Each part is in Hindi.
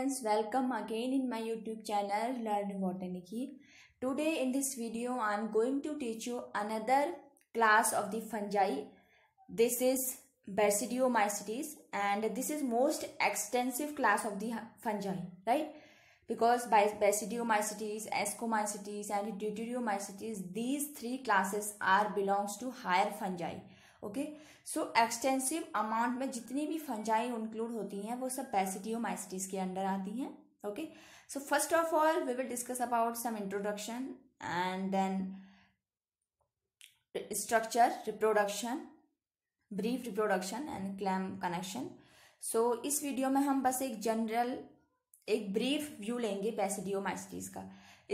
friends welcome again in my youtube channel learn Botany. today in this video i'm going to teach you another class of the fungi this is basidiomycetes and this is most extensive class of the fungi right because by basidiomycetes ascomycetes and deuteriomycetes these three classes are belongs to higher fungi okay so extensive amount में जितनी भी फंजाई इंक्लूड होती हैं वो सब माइसिटीज के अंडर आती हैं okay so first of all we will discuss about some introduction and then structure reproduction brief reproduction and clamp connection so इस वीडियो में हम बस एक जनरल एक ब्रीफ व्यू लेंगे पैसिडियोमाइसिटीज का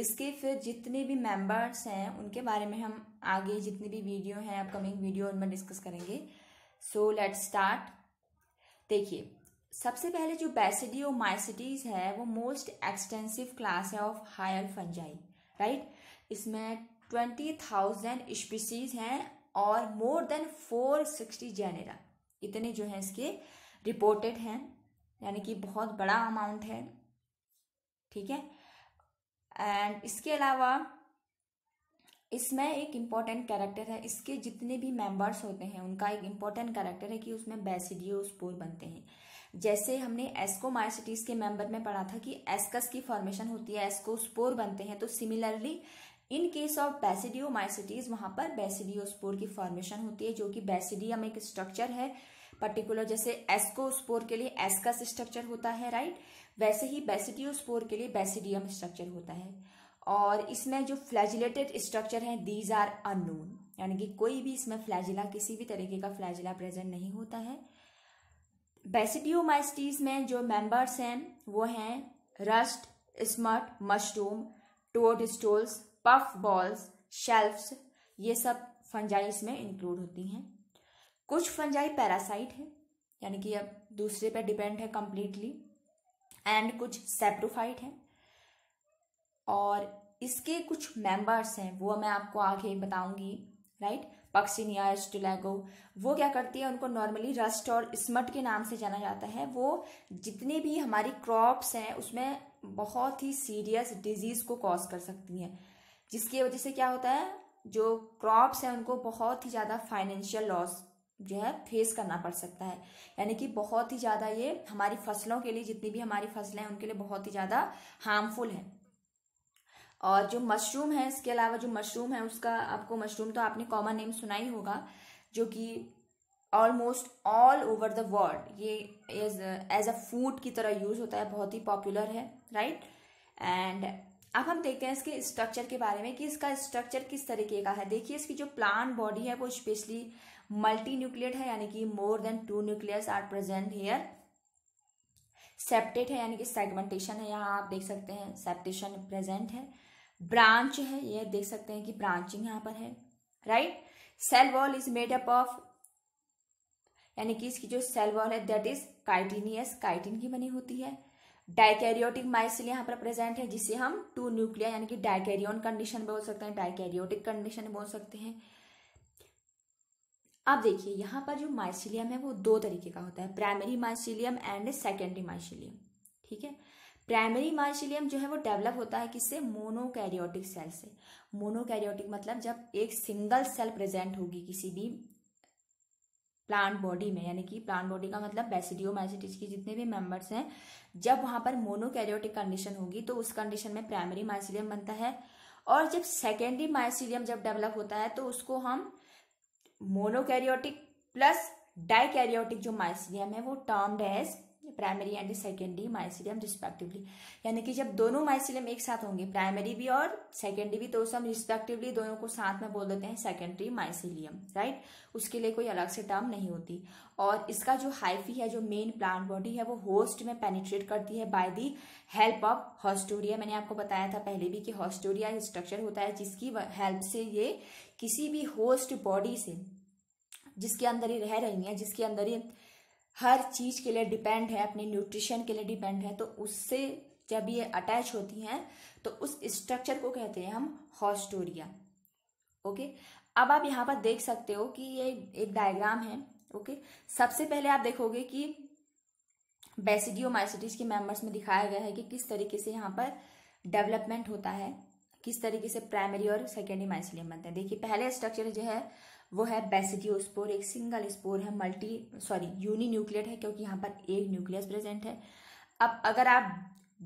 इसके फिर जितने भी मेंबर्स हैं उनके बारे में हम आगे जितने भी वीडियो हैं अपकमिंग वीडियो उनमें डिस्कस करेंगे सो लेट स्टार्ट देखिए सबसे पहले जो बैसिडी और माइसिटीज है वो मोस्ट एक्सटेंसिव क्लास है ऑफ हायर फंजाई राइट इसमें ट्वेंटी थाउजेंड स्पीसीज हैं और more than four sixty genera इतने जो हैं इसके रिपोर्टेड हैं यानी कि बहुत बड़ा अमाउंट है ठीक है एंड इसके अलावा इसमें एक इम्पॉर्टेंट कैरेक्टर है इसके जितने भी मेंबर्स होते हैं उनका एक इम्पॉर्टेंट कैरेक्टर है कि उसमें बेसिडियोस्पोर बनते हैं जैसे हमने एस्कोमायोसिटीज के मेंबर में पढ़ा था कि एस्कस की फॉर्मेशन होती है एस्कोस्पोर बनते हैं तो similarly in case of basidiomycetes वहां पर बेसिडियोस्पोर की फॉर्मेशन होती है जो कि बेसिडियम एक स्ट्रक्चर है पर्टिकुलर जैसे एस्कोस्पोर के लिए एस्कस स्ट्रक्चर होता है राइट वैसे ही बेसिडियोस्पोर के लिए बेसिडियम स्ट्रक्चर होता है और इसमें जो फ्लैजिलेटेड स्ट्रक्चर हैं दीज आर अनोन यानी कि कोई भी इसमें फ्लैजिला किसी भी तरीके का फ्लैजिला प्रेजेंट नहीं होता है बेसिडियोमाइस्टीज में जो मेंबर्स हैं वो हैं rust smut mushroom toadstools puffballs shelfs ये सब फंजाई इसमें इंक्लूड होती हैं कुछ फंजाई पैरासाइट है यानी कि अब दूसरे पर डिपेंड है कम्प्लीटली एंड कुछ सेप्रोफाइट हैं और इसके कुछ मेंबर्स हैं वो मैं आपको आगे बताऊंगी राइट पक्सिनिया स्टिलेगो वो क्या करती है उनको नॉर्मली रस्ट और स्मट के नाम से जाना जाता है वो जितने भी हमारी क्रॉप्स हैं उसमें बहुत ही सीरियस डिजीज को कॉज कर सकती हैं जिसकी वजह से क्या होता है जो क्रॉप्स हैं उनको बहुत ही ज़्यादा फाइनेंशियल लॉस जो है फेस करना पड़ सकता है यानी कि बहुत ही ज़्यादा ये हमारी फसलों के लिए जितनी भी हमारी फसलें हैं उनके लिए बहुत ही ज़्यादा हार्मफुल हैं और जो मशरूम है इसके अलावा जो मशरूम है उसका आपको मशरूम तो आपने कॉमन नेम सुना ही होगा जो कि almost all over the world ये एज अ फूड की तरह यूज़ होता है बहुत ही पॉपुलर है राइट एंड अब हम देखते हैं इसके स्ट्रक्चर के बारे में कि इसका स्ट्रक्चर किस तरीके का है देखिए इसकी जो प्लांट बॉडी है वो स्पेशली मल्टी न्यूक्लियट है यानी कि more than two nucleus are present here septate है यानी कि सेगमेंटेशन है यहाँ आप देख सकते हैं सेप्टेशन प्रेजेंट है ब्रांच है यह देख सकते हैं कि ब्रांचिंग यहाँ पर है right cell wall is made up of यानी कि इसकी जो सेल वॉल है दैट इज काइटिनियस काइटिन की बनी होती है डायकेरियोटिक माइसिल यहाँ पर प्रेजेंट है जिसे हम टू न्यूक्लिया यानी कि डायकेरियोन कंडीशन बोल सकते हैं डायकेरियोटिक कंडीशन बोल सकते हैं अब देखिए यहाँ पर जो माइसिलियम है वो दो तरीके का होता है primary mycelium and secondary mycelium ठीक है प्राइमरी माइसिलियम जो है वो डेवलप होता है किससे मोनोकैरियोटिक सेल से मोनोकैरियोटिक मतलब जब एक सिंगल सेल प्रेजेंट होगी किसी भी प्लांट बॉडी में यानी कि प्लांट बॉडी का मतलब माइसिटिस के जितने भी मेंबर्स हैं जब वहां पर मोनोकैरियोटिक कंडीशन होगी तो उस कंडीशन में प्राइमरी माइसिलियम बनता है और जब सेकेंडरी माइसिलियम जब डेवलप होता है तो उसको हम मोनोकैरियोटिक प्लस डाइकैरियोटिक जो माइसिलियम है वो termed as primary and secondary mycelium respectively यानी कि जब दोनों माइसिलियम एक साथ होंगे प्राइमरी भी और सेकेंडरी भी तो उस हम रिस्पेक्टिवली दोनों को साथ में बोल देते हैं सेकेंडरी माइसिलियम राइट उसके लिए कोई अलग से टर्म नहीं होती और इसका जो हाइफी है जो मेन प्लांट बॉडी है वो होस्ट में पेनिट्रेट करती है by the help of haustoria मैंने आपको बताया था पहले भी कि हॉस्टोरिया स्ट्रक्चर होता है जिसकी हेल्प से ये किसी भी होस्ट बॉडी से जिसके अंदर ही रह रही है जिसके अंदर ही हर चीज़ के लिए डिपेंड है अपने न्यूट्रिशन के लिए डिपेंड है तो उससे जब ये अटैच होती हैं तो उस स्ट्रक्चर को कहते हैं हम हॉस्टोरिया ओके अब आप यहाँ पर देख सकते हो कि ये एक डायग्राम है ओके सबसे पहले आप देखोगे कि बेसिडियो माइसिटीज के मेम्बर्स में दिखाया गया है कि किस तरीके से यहाँ पर डेवलपमेंट होता है किस तरीके से प्राइमरी और सेकेंडरी माइसिलियम बनते हैं देखिए पहले स्ट्रक्चर जो है वो है बेसिडियोस्पोर एक सिंगल स्पोर है मल्टी सॉरी यूनी न्यूक्लियट है क्योंकि यहाँ पर एक न्यूक्लियस प्रेजेंट है अब अगर आप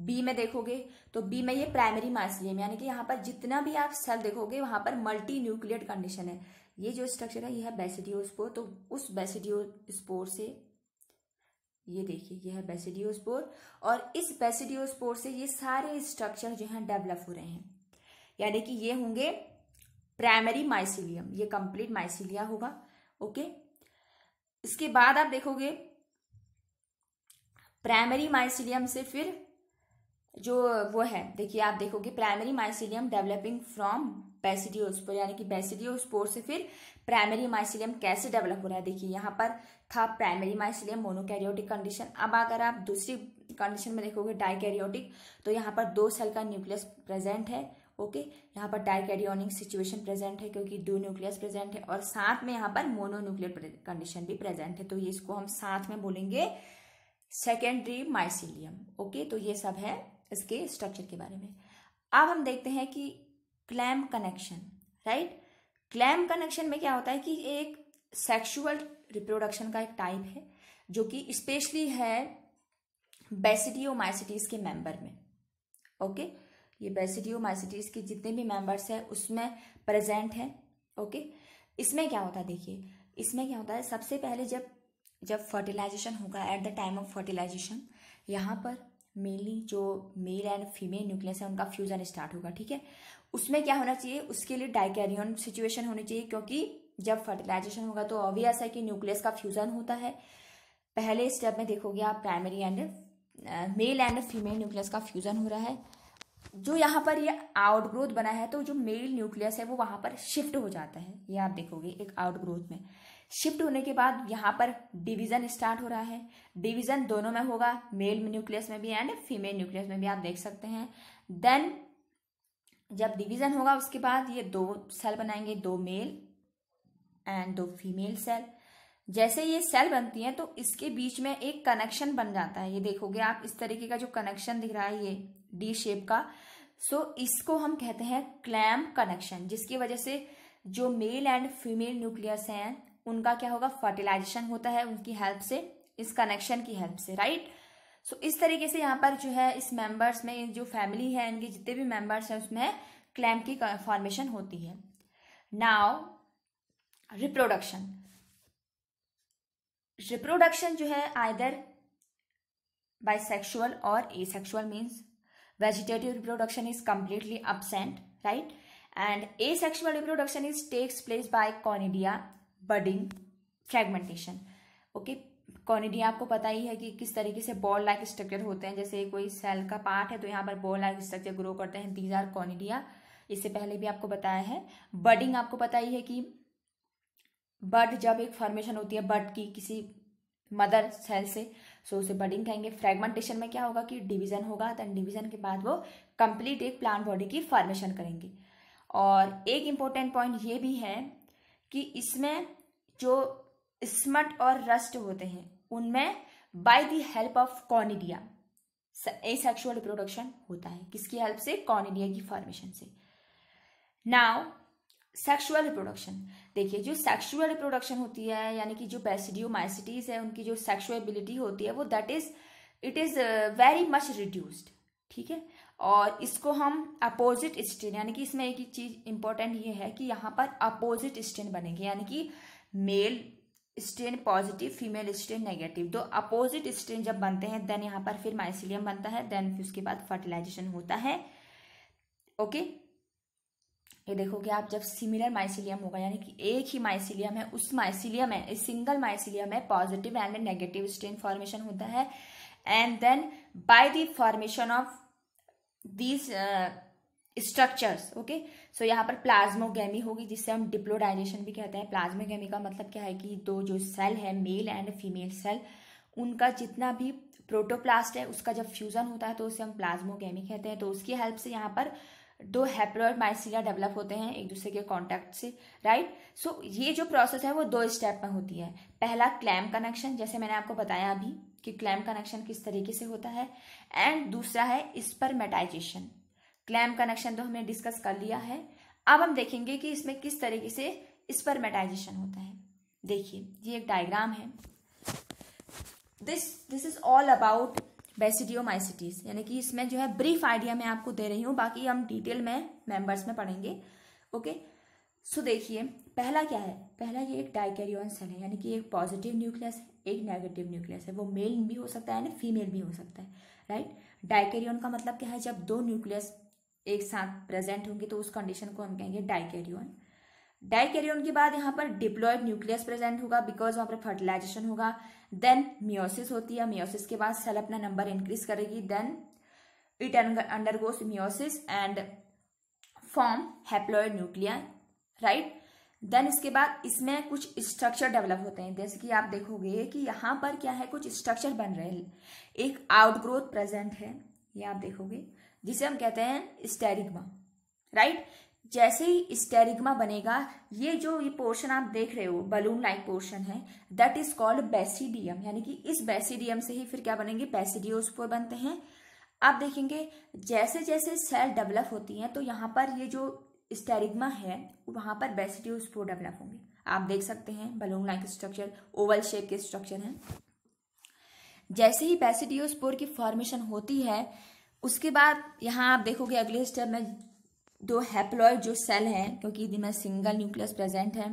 बी में देखोगे तो बी में ये प्राइमरी माइसिलियम यानी कि यहाँ पर जितना भी आप सेल देखोगे वहां पर मल्टी न्यूक्लियट कंडीशन है ये जो स्ट्रक्चर है यह है बेसिडियोस्पोर तो उस बेसिडियोस्पोर से ये देखिए यह है बेसिडियोस्पोर और इस बेसिडियोस्पोर से ये सारे स्ट्रक्चर जो हैं डेवलप हो रहे हैं यानी कि ये होंगे प्राइमरी माइसिलियम ये कंप्लीट माइसिलिया होगा ओके इसके बाद आप देखोगे प्राइमरी माइसिलियम से फिर जो वो है देखिए आप देखोगे primary mycelium developing from basidiospore यानी कि बेसिडियोस्पोर से फिर प्राइमरी माइसिलियम कैसे डेवलप हो रहा है देखिए यहाँ पर था प्राइमरी माइसिलियम मोनोकैरियोटिक कंडीशन अब अगर आप दूसरी कंडीशन में देखोगे डाइकैरियोटिक तो यहाँ पर दो सेल का न्यूक्लियस प्रेजेंट है ओके यहाँ पर डाइकैरियोनिक सिचुएशन प्रेजेंट है क्योंकि दो न्यूक्लियस प्रेजेंट है और साथ में यहाँ पर मोनोन्यूक्लियर कंडीशन भी प्रेजेंट है तो ये इसको हम साथ में बोलेंगे सेकेंडरी माइसिलियम ओके तो ये सब है इसके स्ट्रक्चर के बारे में अब हम देखते हैं कि clamp connection right clamp connection में क्या होता है कि एक सेक्शुअल रिप्रोडक्शन का एक टाइप है जो कि स्पेशली है बेसिडियोमाइसिटीज के मेंबर में ओके okay? ये बेसिडियो माइसिटीज के जितने भी मेंबर्स हैं उसमें प्रेजेंट है ओके इसमें क्या होता है देखिए इसमें क्या होता है सबसे पहले जब जब फर्टिलाइजेशन होगा at the time of fertilization यहाँ पर मेनली जो मेल एंड फीमेल न्यूक्लियस है उनका फ्यूजन स्टार्ट होगा ठीक है उसमें क्या होना चाहिए उसके लिए डाइकेरियन सिचुएशन होनी चाहिए क्योंकि जब फर्टिलाइजेशन होगा तो ऑब्वियस है कि न्यूक्लियस का फ्यूजन होता है पहले स्टेप में देखोगे आप primary and male and female nucleus का फ्यूजन हो रहा है जो यहाँ पर ये आउटग्रोथ बना है तो जो मेल न्यूक्लियस है वो वहाँ पर शिफ्ट हो जाता है ये आप देखोगे एक आउटग्रोथ में शिफ्ट होने के बाद यहाँ पर डिवीजन स्टार्ट हो रहा है डिवीजन दोनों में होगा मेल न्यूक्लियस में भी एंड फीमेल न्यूक्लियस में भी आप देख सकते हैं देन जब डिवीजन होगा उसके बाद ये दो सेल बनाएंगे दो मेल एंड दो फीमेल सेल जैसे ये सेल बनती हैं तो इसके बीच में एक कनेक्शन बन जाता है ये देखोगे आप इस तरीके का जो कनेक्शन दिख रहा है ये डी शेप का सो so, इसको हम कहते हैं क्लैम कनेक्शन जिसकी वजह से जो मेल एंड फीमेल न्यूक्लियस हैं उनका क्या होगा फर्टिलाइजेशन होता है उनकी हेल्प से इस कनेक्शन की हेल्प से राइट सो so, इस तरीके से यहाँ पर जो है इस मेंबर्स में जो फैमिली है इनके जितने भी मेंबर्स हैं उसमें क्लैम की फॉर्मेशन होती है नाव रिप्रोडक्शन रिप्रोडक्शन जो है आइदर सेक्शुअल और asexual means vegetative reproduction is completely absent right and asexual reproduction is takes place by conidia budding fragmentation okay conidia आपको पता ही है कि किस तरीके से बॉल लाइक स्ट्रक्चर होते हैं जैसे कोई सेल का पार्ट है तो यहाँ पर बॉल लाइक स्ट्रक्चर ग्रो करते हैं दीज आर कॉनिडिया इससे पहले भी आपको बताया है बर्डिंग आपको पता ही है कि बर्ड जब एक फॉर्मेशन होती है बर्ड की किसी मदर सेल से सो उसे बडिंग कहेंगे फ्रेगमेंटेशन में क्या होगा कि डिवीजन होगा दैन डिवीजन के बाद वो कंप्लीट एक प्लांट बॉडी की फॉर्मेशन करेंगे और एक इम्पोर्टेंट पॉइंट ये भी है कि इसमें जो स्मट और रस्ट होते हैं उनमें by the help of conidia asexual reproduction होता है किसकी हेल्प से कॉनिडिया की फॉर्मेशन से नाउ सेक्सुअल रिप्रोडक्शन देखिए जो सेक्सुअल रिप्रोडक्शन होती है यानी कि जो बेसिडियो माइसिटीज है उनकी जो सेक्सुअबिलिटी होती है वो that is it is very much reduced ठीक है और इसको हम अपोजिट स्टेन यानी कि इसमें एक चीज़ इंपॉर्टेंट ये है कि यहाँ पर अपोजिट स्टेन बनेंगे यानी कि male strain positive female strain negative तो अपोजिट स्टेन जब बनते हैं देन यहाँ पर फिर माइसिलियम बनता है देन फिर उसके बाद फर्टिलाइजेशन होता है ओके okay? ये तो देखोगे आप जब सिमिलर माइसिलियम होगा यानी कि एक ही माइसिलियम है उस माइसिलियम में सिंगल माइसिलियम में positive and negative strain formation होता है and then by the formation of these structures okay so यहाँ पर प्लाज्मोगेमी होगी जिससे हम डिप्लोडाइजेशन भी कहते हैं प्लाज्मोगेमी का मतलब क्या है कि दो जो सेल है मेल एंड फीमेल सेल उनका जितना भी प्रोटोप्लास्ट है उसका जब फ्यूजन होता है तो उसे हम प्लाज्मोगेमी कहते हैं तो उसकी हेल्प से यहाँ पर दो और माइसिलिया डेवलप होते हैं एक दूसरे के कांटेक्ट से राइट सो so, ये जो प्रोसेस है वो दो स्टेप में होती है पहला क्लैम कनेक्शन जैसे मैंने आपको बताया अभी कि क्लैम कनेक्शन किस तरीके से होता है एंड दूसरा है स्पर्मेटाइजेशन क्लैम कनेक्शन तो हमने डिस्कस कर लिया है अब हम देखेंगे कि इसमें किस तरीके से स्पर्मेटाइजेशन होता है देखिए ये एक डायग्राम है this this is all about basidiomycetes यानी कि इसमें जो है ब्रीफ आइडिया मैं आपको दे रही हूँ बाकी हम डिटेल में मेंबर्स में पढ़ेंगे ओके सो देखिए पहला क्या है पहला ये एक डाइकेरियन सेल है यानी कि एक पॉजिटिव न्यूक्लियस है एक नेगेटिव न्यूक्लियस है वो मेल भी हो सकता है ना फीमेल भी हो सकता है राइट डाइकेरियन का मतलब क्या है जब दो न्यूक्लियस एक साथ प्रेजेंट होंगे तो उस कंडीशन को हम कहेंगे डाइकेरियन डाइकेरियोन के बाद यहाँ पर डिप्लॉयड न्यूक्लियस प्रेजेंट होगा बिकॉज वहां पर फर्टिलाइजेशन होगा देन मियोसिस होती है मियोसिस के बाद सेल अपना नंबर इंक्रीज करेगी then it undergoes meiosis and form haploid nuclei right then इसके बाद इसमें कुछ स्ट्रक्चर डेवलप होते हैं जैसे कि आप देखोगे कि यहाँ पर क्या है कुछ स्ट्रक्चर बन रहे हैं एक आउटग्रोथ प्रेजेंट है ये आप देखोगे जिसे हम कहते हैं स्टेरिग्मा राइट right? जैसे ही स्टेरिग्मा बनेगा ये जो ये पोर्शन आप देख रहे हो बलून लाइक पोर्शन है दैट इज कॉल्ड बेसिडियम यानी कि इस बेसिडियम से ही फिर क्या बनेंगे बेसिडियोस्पोर बनते हैं आप देखेंगे जैसे जैसे सेल डेवलप होती हैं तो यहाँ पर ये जो स्टेरिग्मा है वहां पर बेसिडियोस्पोर डेवलप होंगे आप देख सकते हैं balloon like structure oval shape के स्ट्रक्चर है जैसे ही बेसिडियोस्पोर की फॉर्मेशन होती है उसके बाद यहाँ आप देखोगे अगले स्टेप में दो हैप्लॉयड जो सेल हैं क्योंकि इनमें सिंगल न्यूक्लियस प्रेजेंट है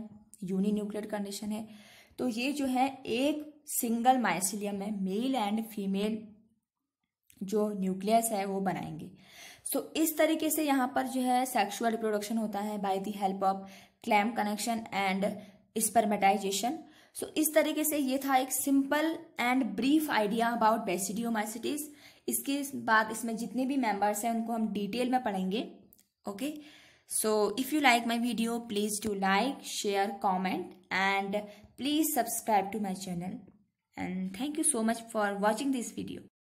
यूनी न्यूक्लियर कंडीशन है तो ये जो है एक सिंगल माइसिलियम में मेल एंड फीमेल जो न्यूक्लियस है वो बनाएंगे सो so, इस तरीके से यहाँ पर जो है सेक्सुअल रिप्रोडक्शन होता है by the help of clamp connection and spermatization so इस तरीके से ये था एक simple and brief idea about basidiomycetes इसके बाद इसमें जितने भी मेंबर्स हैं उनको हम डिटेल में पढ़ेंगे okay so if you like my video please do like share comment and please subscribe to my channel and thank you so much for watching this video